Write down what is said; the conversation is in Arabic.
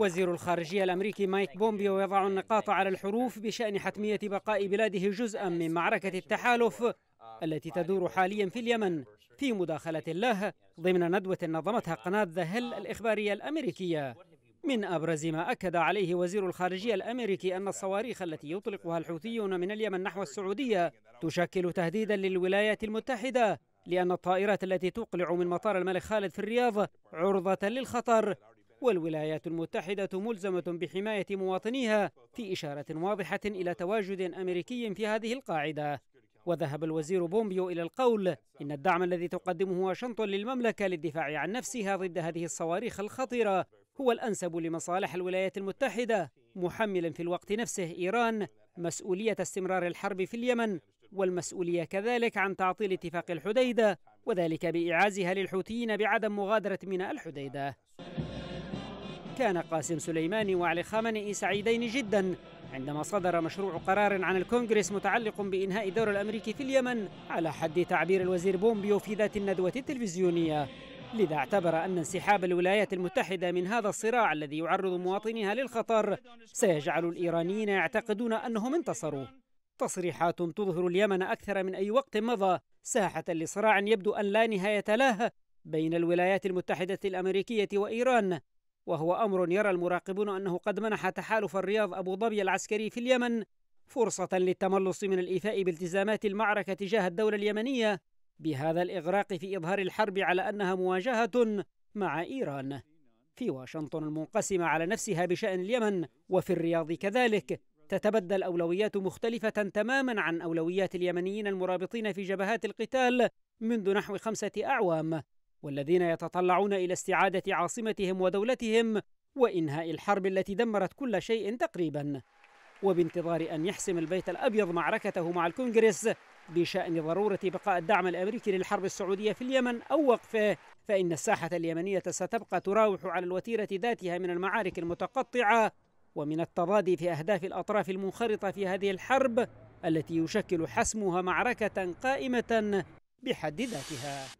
وزير الخارجية الأمريكي مايك بومبيو يضع النقاط على الحروف بشأن حتمية بقاء بلاده جزءا من معركة التحالف التي تدور حاليا في اليمن في مداخلة له ضمن ندوة نظمتها قناة ذا هيل الإخبارية الأمريكية من أبرز ما أكد عليه وزير الخارجية الأمريكي أن الصواريخ التي يطلقها الحوثيون من اليمن نحو السعودية تشكل تهديدا للولايات المتحدة لأن الطائرات التي تقلع من مطار الملك خالد في الرياض عرضة للخطر والولايات المتحدة ملزمة بحماية مواطنيها في إشارة واضحة إلى تواجد أمريكي في هذه القاعدة وذهب الوزير بومبيو إلى القول إن الدعم الذي تقدمه واشنطن للمملكة للدفاع عن نفسها ضد هذه الصواريخ الخطيرة هو الأنسب لمصالح الولايات المتحدة محملا في الوقت نفسه إيران مسؤولية استمرار الحرب في اليمن والمسؤولية كذلك عن تعطيل اتفاق الحديدة وذلك بإعازها للحوثيين بعدم مغادرة ميناء الحديدة كان قاسم سليماني وعلي خامنئي سعيدين جدا عندما صدر مشروع قرار عن الكونغرس متعلق بإنهاء الدور الأمريكي في اليمن على حد تعبير الوزير بومبيو في ذات الندوة التلفزيونية لذا اعتبر أن انسحاب الولايات المتحدة من هذا الصراع الذي يعرض مواطنيها للخطر سيجعل الإيرانيين يعتقدون أنهم انتصروا تصريحات تظهر اليمن أكثر من أي وقت مضى ساحة لصراع يبدو أن لا نهاية له بين الولايات المتحدة الأمريكية وإيران وهو أمر يرى المراقبون أنه قد منح تحالف الرياض أبو ظبي العسكري في اليمن فرصة للتملص من الإيفاء بالتزامات المعركة تجاه الدولة اليمنية بهذا الإغراق في إظهار الحرب على أنها مواجهة مع إيران في واشنطن المنقسمة على نفسها بشأن اليمن وفي الرياض كذلك تتبدى الأولويات مختلفة تماما عن أولويات اليمنيين المرابطين في جبهات القتال منذ نحو خمسة أعوام والذين يتطلعون الى استعاده عاصمتهم ودولتهم وانهاء الحرب التي دمرت كل شيء تقريبا وبانتظار ان يحسم البيت الابيض معركته مع الكونغرس بشان ضروره بقاء الدعم الامريكي للحرب السعوديه في اليمن او وقفه فان الساحه اليمنيه ستبقى تراوح على الوتيره ذاتها من المعارك المتقطعه ومن التضادي في اهداف الاطراف المنخرطه في هذه الحرب التي يشكل حسمها معركه قائمه بحد ذاتها